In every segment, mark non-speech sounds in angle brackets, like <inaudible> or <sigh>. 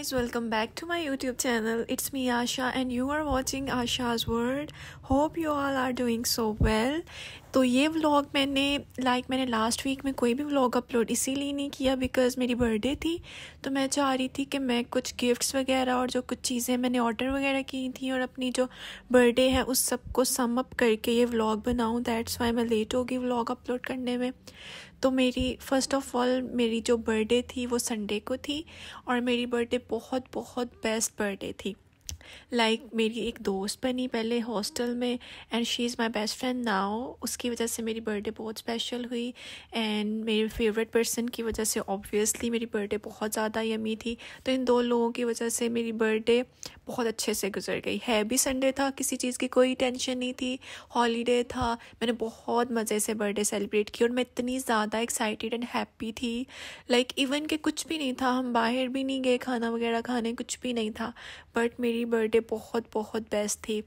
guys welcome back to my youtube channel it's me asha and you are watching asha's world hope you all are doing so well तो ये vlog मैंने like like, मैंने last week में कोई भी vlog upload इसीलिए नहीं किया बिकॉज़ मेरी बर्थडे थी तो मैं चाह रही थी कि मैं कुछ गिफ्ट्स वगैरह और जो कुछ चीज़ें मैंने ऑर्डर वगैरह की थी और अपनी जो बर्थडे है उस सब को सम अप करके ये व्लॉग बनाऊँ दैट्स वाई मैं लेट होगी व्लॉग अपलोड करने में तो मेरी फ़र्स्ट ऑफ़ ऑल मेरी जो बर्थडे थी वो संडे को थी और मेरी बर्थडे बहुत बहुत बेस्ट बर्थडे थी लाइक like, मेरी एक दोस्त बनी पहले हॉस्टल में and she is my best friend now उसकी वजह से मेरी बर्थडे बहुत स्पेशल हुई एंड मेरे फेवरेट पर्सन की वजह से ऑब्वियसली मेरी बर्थडे बहुत ज़्यादा यमी थी तो इन दो लोगों की वजह से मेरी बर्थडे बहुत अच्छे से गुजर गई है भी संडे था किसी चीज़ की कोई टेंशन नहीं थी हॉलीडे था मैंने बहुत मज़े से बर्थडे सेलिब्रेट की और मैं इतनी ज़्यादा एक्साइटेड एंड हैप्पी थी लाइक like, इवन के कुछ भी नहीं था हम बाहर भी नहीं गए खाना वगैरह खाने कुछ भी नहीं था बट मेरी बर्थडे बहुत बहुत बेस्ट थी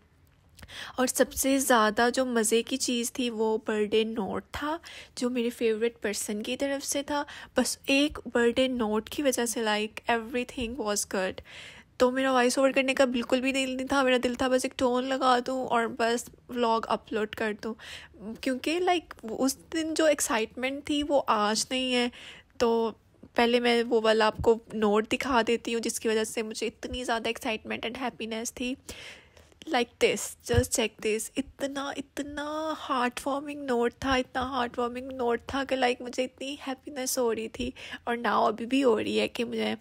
और सबसे ज़्यादा जो मज़े की चीज़ थी वो बर्थडे नोट था जो मेरे फेवरेट पर्सन की तरफ से था बस एक बर्थडे नोट की वजह से like everything was good तो मेरा वॉइस ओवर करने का बिल्कुल भी दिल नहीं था मेरा दिल था बस एक टोन लगा दूँ और बस व्लॉग अपलोड कर दूँ क्योंकि लाइक उस दिन जो एक्साइटमेंट थी वो आज नहीं है तो पहले मैं वो वाला आपको नोट दिखा देती हूँ जिसकी वजह से मुझे इतनी ज़्यादा एक्साइटमेंट एंड हैप्पीनेस थी like this just check this इतना इतना हार्ट वार्मिंग नोट था इतना हार्ट वार्मिंग नोट था कि लाइक like, मुझे इतनी हैप्पीनेस हो रही थी और नाव अभी भी हो रही है कि मुझे लाइक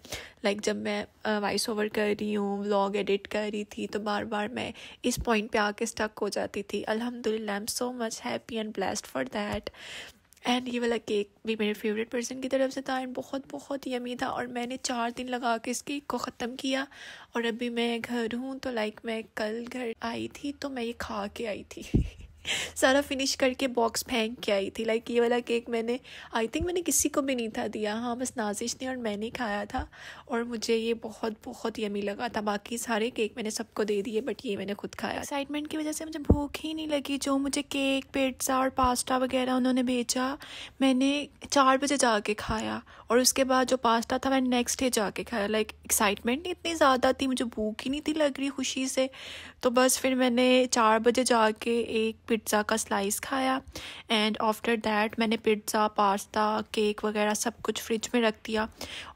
like, जब मैं वॉइस uh, ओवर कर रही हूँ व्लॉग एडिट कर रही थी तो बार बार मैं इस पॉइंट पे आके स्टक हो जाती थी अलहमदिल्ला I am so much happy and blessed for that and ये वाला केक भी मेरे फेवरेट पर्सन की तरफ से था एंड बहुत बहुत यमी था और मैंने चार दिन लगा के इस केक को ख़त्म किया और अभी मैं घर हूँ तो लाइक मैं कल घर आई थी तो मैं ये खा के आई थी <laughs> सारा फिनिश करके बॉक्स फेंक के आई थी लाइक ये वाला केक मैंने आई थिंक मैंने किसी को भी नहीं था दिया हाँ बस नाजिश ने और मैंने खाया था और मुझे ये बहुत बहुत यमी लगा था बाकी सारे केक मैंने सबको दे दिए बट ये मैंने खुद खाया एक्साइटमेंट की वजह से मुझे भूख ही नहीं लगी जो मुझे केक पिज्ज़ा और पास्ता वगैरह उन्होंने भेजा मैंने चार बजे जाके खाया और उसके बाद जो पास्ता था मैंने नेक्स्ट डे जाके खाया लाइक एक्साइटमेंट नहीं इतनी ज़्यादा थी मुझे भूख ही नहीं थी लग रही खुशी से तो बस फिर मैंने चार बजे जाके एक पिज्ज़ा का स्लाइस खाया एंड आफ्टर दैट मैंने पिज्ज़ा पास्ता केक वगैरह सब कुछ फ्रिज में रख दिया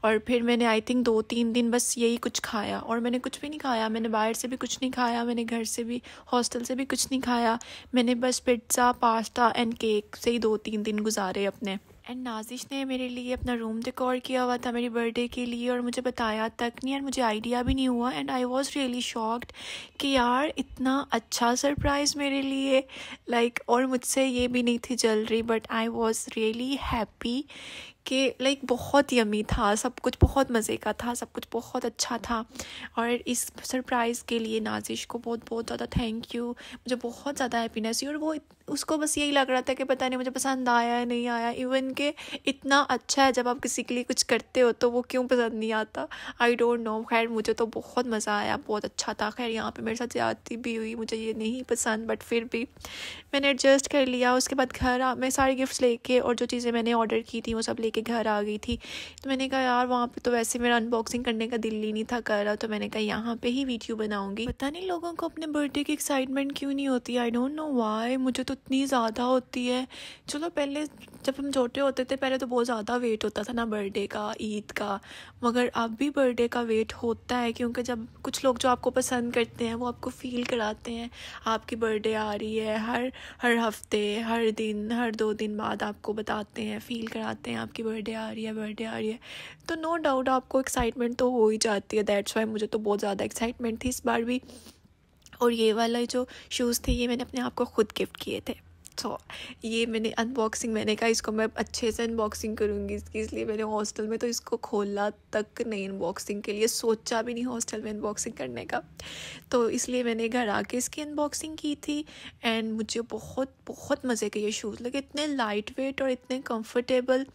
और फिर मैंने आई थिंक दो तीन दिन बस यही कुछ खाया और मैंने कुछ भी नहीं खाया मैंने बाहर से भी कुछ नहीं खाया मैंने घर से भी हॉस्टल से भी कुछ नहीं खाया मैंने बस पिज्ज़ा पास्ता एंड केक से ही दो तीन दिन गुजारे अपने एंड नाजिश ने मेरे लिए अपना रूम डिकॉर किया हुआ था मेरी बर्थडे के लिए और मुझे बताया तक नहीं एंड मुझे आइडिया भी नहीं हुआ and I was really shocked कि यार इतना अच्छा सरप्राइज़ मेरे लिए लाइक like, और मुझसे ये भी नहीं थी जल रही but I was really happy कि लाइक बहुत यमी था सब कुछ बहुत मज़े का था सब कुछ बहुत अच्छा था और इस सरप्राइज़ के लिए नाजिश को बहुत बहुत ज़्यादा थैंक यू मुझे बहुत ज़्यादा हैप्पीनेस हुई और वो उसको बस यही लग रहा था कि पता नहीं मुझे पसंद आया या नहीं आया इवन के इतना अच्छा है जब आप किसी के लिए कुछ करते हो तो वो क्यों पसंद नहीं आता आई डोंट नो खैर मुझे तो बहुत मज़ा आया बहुत अच्छा था खैर यहाँ पे मेरे साथ ज़्यादती भी हुई मुझे ये नहीं पसंद बट फिर भी मैंने एडजस्ट कर लिया उसके बाद घर आ मैं सारे गिफ्ट्स लेके और जो चीज़ें मैंने ऑर्डर की थी वो सब लेके घर आ गई थी तो मैंने कहा यार वहाँ पर तो वैसे मेरा अनबॉक्सिंग करने का दिल ही नहीं था कर रहा तो मैंने कहा यहाँ पर ही वीडियो बनाऊँगी पता नहीं लोगों को अपने बर्थडे की एक्साइटमेंट क्यों नहीं होती आई डोंट नो वाई मुझे तो इतनी ज़्यादा होती है चलो पहले जब हम छोटे होते थे पहले तो बहुत ज़्यादा वेट होता था ना बर्थडे का ईद का मगर अब भी बर्थडे का वेट होता है क्योंकि जब कुछ लोग जो आपको पसंद करते हैं वो आपको फ़ील कराते हैं आपकी बर्थडे आ रही है हर हर हफ्ते हर दिन हर दो दिन बाद आपको बताते हैं फ़ील कराते हैं आपकी बर्थडे आ रही है बर्थडे आ रही है तो नो डाउट आपको एक्साइटमेंट तो हो ही जाती है दैट्स वाई मुझे तो बहुत ज़्यादा एक्साइटमेंट थी इस बार भी और ये वाला जो शूज़ थे ये मैंने अपने आप को खुद गिफ्ट किए थे सो so, ये मैंने अनबॉक्सिंग मैंने कहा इसको मैं अच्छे से अनबॉक्सिंग करूँगी इसकी इसलिए मैंने हॉस्टल में तो इसको खोला तक नहीं अनबॉक्सिंग के लिए सोचा भी नहीं हॉस्टल में अनबॉक्सिंग करने का तो इसलिए मैंने घर आके इसकी अनबॉक्सिंग की थी एंड मुझे बहुत बहुत मज़े के ये शूज़ लगे इतने लाइट वेट और इतने कम्फर्टेबल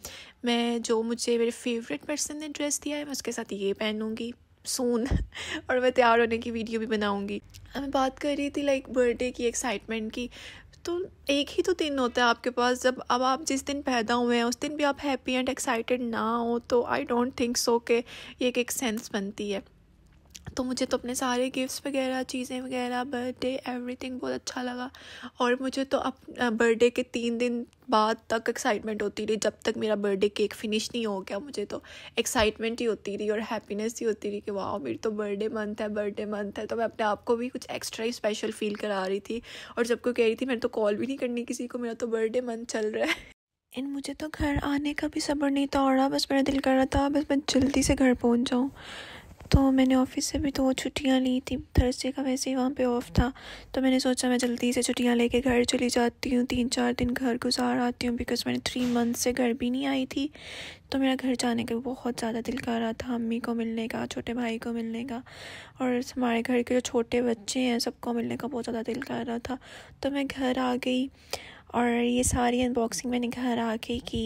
मैं जो मुझे मेरे फेवरेट पर्सन ने ड्रेस दिया है मैं उसके साथ ये पहनूँगी सून <laughs> और मैं तैयार होने की वीडियो भी बनाऊँगी मैं बात कर रही थी लाइक बर्थडे की एक्साइटमेंट की तो एक ही तो दिन होता है आपके पास जब अब आप जिस दिन पैदा हुए हैं उस दिन भी आप हैप्पी एंड एक्साइटेड ना हो तो आई डोंट थिंक सो के ये एक, एक सेंस बनती है तो मुझे तो अपने सारे गिफ्ट्स वगैरह चीज़ें वगैरह बर्थडे एवरीथिंग बहुत अच्छा लगा और मुझे तो अब बर्थडे के तीन दिन बाद तक एक्साइटमेंट होती रही जब तक मेरा बर्थडे केक फिनिश नहीं हो गया मुझे तो एक्साइटमेंट ही होती रही और हैप्पीनेस ही होती रही कि वाह मेरी तो बर्थडे मंथ है बर्थडे मंथ है तो मैं अपने आप को भी कुछ एक्स्ट्रा ही स्पेशल फील करा रही थी और जब कोई कह रही थी मैंने तो कॉल भी नहीं करनी किसी को मेरा तो बर्थडे मंथ चल रहा है एंड मुझे तो घर आने का भी सब्र नहीं था और रहा बस मेरा दिल कर रहा था बस मैं जल्दी से घर पहुंच जाऊँ तो मैंने ऑफिस से भी दो छुट्टियाँ ली थी थर्सडे का वैसे ही वहाँ पे ऑफ था तो मैंने सोचा मैं जल्दी से छुट्टियाँ लेके घर चली जाती हूँ तीन चार दिन घर गुजार आती हूँ बिकॉज़ मैंने थ्री मंथ से घर भी नहीं आई थी तो मेरा घर जाने का बहुत ज़्यादा दिल कर रहा था अम्मी को मिलने का छोटे भाई को मिलने का और हमारे घर के जो छोटे बच्चे हैं सबको मिलने का बहुत ज़्यादा दिल कर रहा था तो मैं घर आ गई और ये सारी अनबॉक्सिंग मैंने घर आके की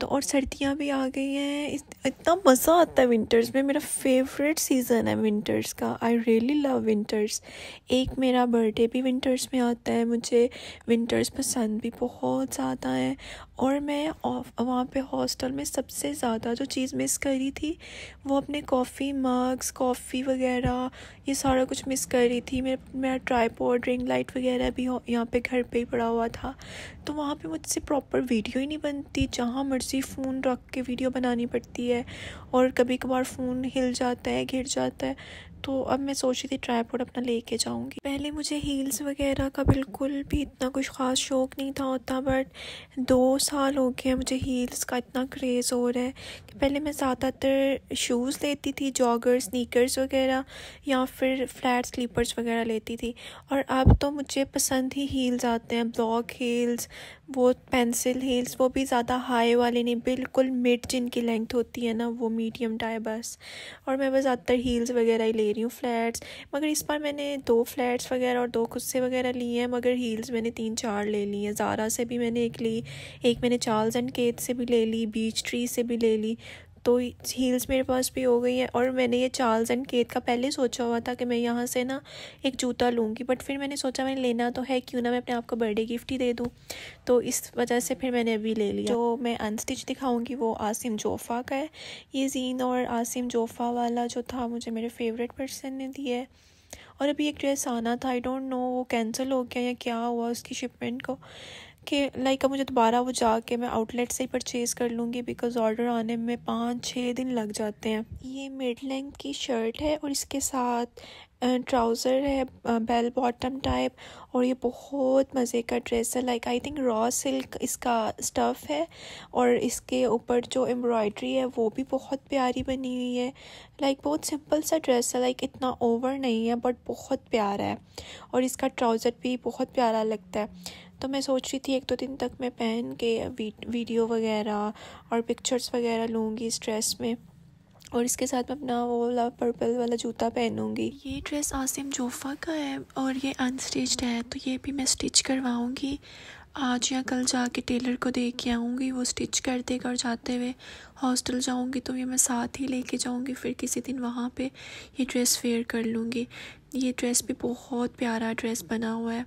तो और सर्दियाँ भी आ गई हैं इतना मज़ा आता है विंटर्स में मेरा फेवरेट सीज़न है विंटर्स का आई रियली लव विंटर्स एक मेरा बर्थडे भी विंटर्स में आता है मुझे विंटर्स पसंद भी बहुत ज़्यादा है और मैं वहाँ पे हॉस्टल में सबसे ज़्यादा जो चीज़ मिस कर रही थी वो अपने कॉफ़ी मग्स कॉफ़ी वगैरह ये सारा कुछ मिस कर रही थी मैं मेरा ट्राईपोर्ड रिंग लाइट वगैरह भी यहाँ पे घर पे ही पड़ा हुआ था तो वहाँ पे मुझसे प्रॉपर वीडियो ही नहीं बनती जहाँ मर्ज़ी फ़ोन रख के वीडियो बनानी पड़ती है और कभी कभार फ़ोन हिल जाता है गिर जाता है तो अब मैं सोच रही थी ट्राईपोड अपना लेके जाऊंगी पहले मुझे हील्स वगैरह का बिल्कुल भी इतना कुछ ख़ास शौक़ नहीं था होता बट दो साल हो गए मुझे हील्स का इतना क्रेज़ हो रहा है कि पहले मैं ज़्यादातर शूज़ लेती थी जॉगर्स स्नीकर्स वगैरह या फिर फ्लैट स्लीपर्स वगैरह लेती थी और अब तो मुझे पसंद ही हील्स आते हैं ब्लॉक हील्स वो पेंसिल हील्स वो भी ज़्यादा हाई वाले नहीं बिल्कुल मिड जिनकी लेंथ होती है ना वो मीडियम टाइप बस और मैं बस ज़्यादातर हील्स वगैरह ही ले रही हूँ फ्लैट्स मगर इस बार मैंने दो फ्लैट्स वगैरह और दो कुस्से वगैरह लिए हैं मगर हील्स मैंने तीन चार ले ली हैं ज़ारा से भी मैंने एक ली एक मैंने चार्ल्स एंड केट से भी ले ली बीच ट्री से भी ले ली तो हील्स मेरे पास भी हो गई हैं और मैंने ये चार्ल्स एंड केत का पहले सोचा हुआ था कि मैं यहाँ से ना एक जूता लूँगी बट फिर मैंने सोचा मैंने लेना तो है क्यों ना मैं अपने आप को बर्थडे गिफ्ट ही दे दूँ तो इस वजह से फिर मैंने अभी ले लिया जो मैं अनस्टिच दिखाऊँगी वो आसिम जोफ़ा का है ये जीन और आसिम जोफ़ा वाला जो था मुझे मेरे फेवरेट पर्सन ने दिया है और अभी एक ड्रेस आना था आई डोंट नो वो कैंसिल हो गया या क्या हुआ उसकी शिपमेंट को कि लाइक अब मुझे दोबारा वो जाके मैं आउटलेट से ही परचेज़ कर लूँगी बिकॉज ऑर्डर आने में पाँच छः दिन लग जाते हैं ये मिड लेंथ की शर्ट है और इसके साथ ट्राउज़र है बेल बॉटम टाइप और ये बहुत मज़े का ड्रेस है like I think raw silk इसका स्टफ़ है और इसके ऊपर जो एम्ब्रॉयडरी है वो भी बहुत प्यारी बनी हुई है लाइक बहुत सिंपल सा ड्रेस है लाइक इतना ओवर नहीं है बट बहुत प्यारा है और इसका ट्राउज़र भी बहुत प्यारा लगता है तो मैं सोच रही थी एक दो तो दिन तक मैं पहन के वीडियो वगैरह और पिक्चर्स वगैरह लूँगी इस ड्रेस में और इसके साथ मैं अपना वो वाला पर्पल वाला जूता पहनूंगी ये ड्रेस आसिम जोफा का है और ये अनस्टिच्ड है तो ये भी मैं स्टिच करवाऊंगी आज या कल जाके टेलर को दे के आऊँगी वो स्टिच कर देगा और जाते हुए हॉस्टल जाऊँगी तो ये मैं साथ ही लेके जाऊँगी फिर किसी दिन वहाँ पे ये ड्रेस फेयर कर लूँगी ये ड्रेस भी बहुत प्यारा ड्रेस बना हुआ है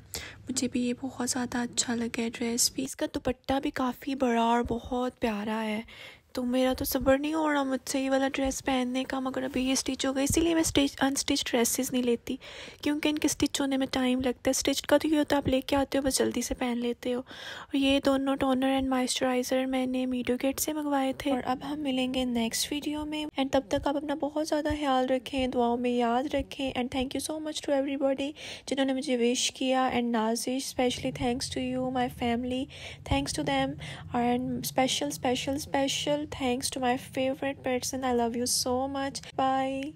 मुझे भी ये बहुत ज़्यादा अच्छा लगा है ड्रेस भी इसका दुपट्टा भी काफ़ी बड़ा और बहुत प्यारा है तो मेरा तो सब्र नहीं हो रहा मुझसे ये वाला ड्रेस पहनने का मगर अभी ये स्टिच हो गया इसीलिए मैं स्टिच अनस्टिच ड्रेसेस नहीं लेती क्योंकि इनके स्टिच होने में टाइम लगता है स्टिच का तो ये होता है आप लेके आते हो बस जल्दी से पहन लेते हो और ये दोनों टोनर एंड मॉइस्चराइज़र मैंने मीडियोगेट गेट से मंगवाए थे और अब हम मिलेंगे नेक्स्ट वीडियो में एंड तब तक आप अपना बहुत ज़्यादा ख्याल रखें दुआओं में याद रखें and thank you so much to everybody जिन्होंने मुझे विश किया and Nazish specially thanks to you my family thanks to them and special special special thanks to my favorite person. I love you so much. Bye.